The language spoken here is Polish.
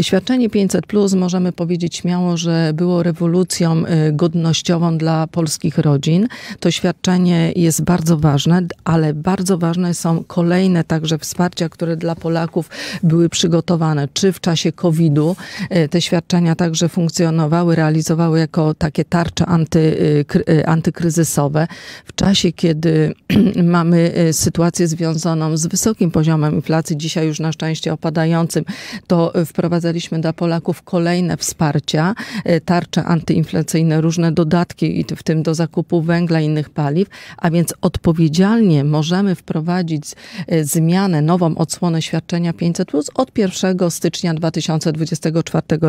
Świadczenie 500 plus możemy powiedzieć śmiało, że było rewolucją y, godnościową dla polskich rodzin. To świadczenie jest bardzo ważne, ale bardzo ważne są kolejne także wsparcia, które dla Polaków były przygotowane, czy w czasie COVID-u y, te świadczenia także funkcjonowały, realizowały jako takie tarcze anty, y, antykryzysowe. W czasie, kiedy mamy sytuację związaną z wysokim poziomem inflacji, dzisiaj już na szczęście opadającym, to wprowadzamy wprowadzaliśmy dla Polaków kolejne wsparcia, e, tarcze antyinflacyjne, różne dodatki, w tym do zakupu węgla i innych paliw, a więc odpowiedzialnie możemy wprowadzić e, zmianę, nową odsłonę świadczenia 500 od 1 stycznia 2024 roku.